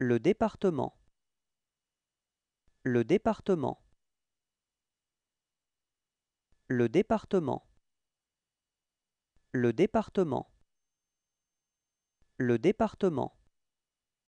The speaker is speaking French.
Le département. Le département. Le département. Le département. Le département.